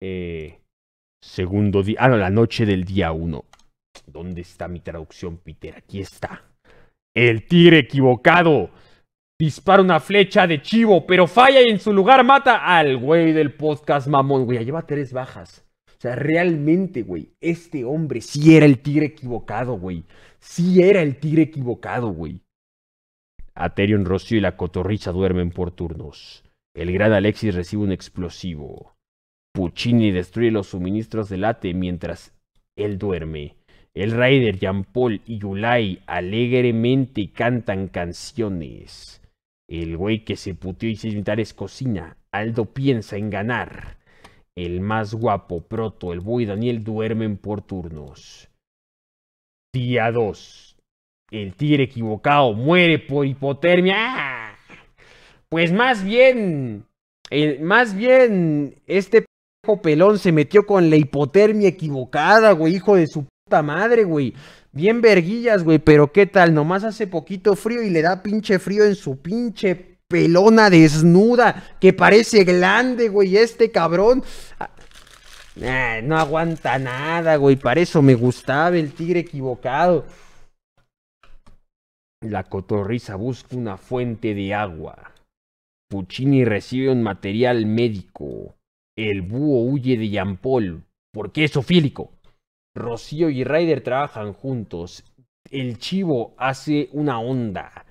Eh, segundo día. Ah, no, la noche del día 1. ¿Dónde está mi traducción, Peter? Aquí está. El tigre equivocado. Dispara una flecha de chivo, pero falla y en su lugar mata al güey del podcast mamón. Güey, lleva tres bajas. O sea, realmente, güey, este hombre sí era el tigre equivocado, güey. Sí era el tigre equivocado, güey. Aterion Rocío y la cotorriza duermen por turnos. El gran Alexis recibe un explosivo. Puccini destruye los suministros de ATE mientras él duerme. El Raider, Jean-Paul y Yulai alegremente cantan canciones. El güey que se putió y seis es cocina. Aldo piensa en ganar. El más guapo, Proto, el buey y Daniel duermen por turnos. Día 2. El tigre equivocado muere por hipotermia. ¡Ah! Pues más bien, eh, más bien, este pelón se metió con la hipotermia equivocada, güey, hijo de su puta madre, güey. Bien verguillas, güey, pero qué tal, nomás hace poquito frío y le da pinche frío en su pinche pelona desnuda que parece grande, güey, este cabrón. Ah, no aguanta nada, güey, para eso me gustaba el tigre equivocado. La cotorriza busca una fuente de agua. Puccini recibe un material médico. El búho huye de Jean Paul porque es ofílico. Rocío y Ryder trabajan juntos. El chivo hace una onda.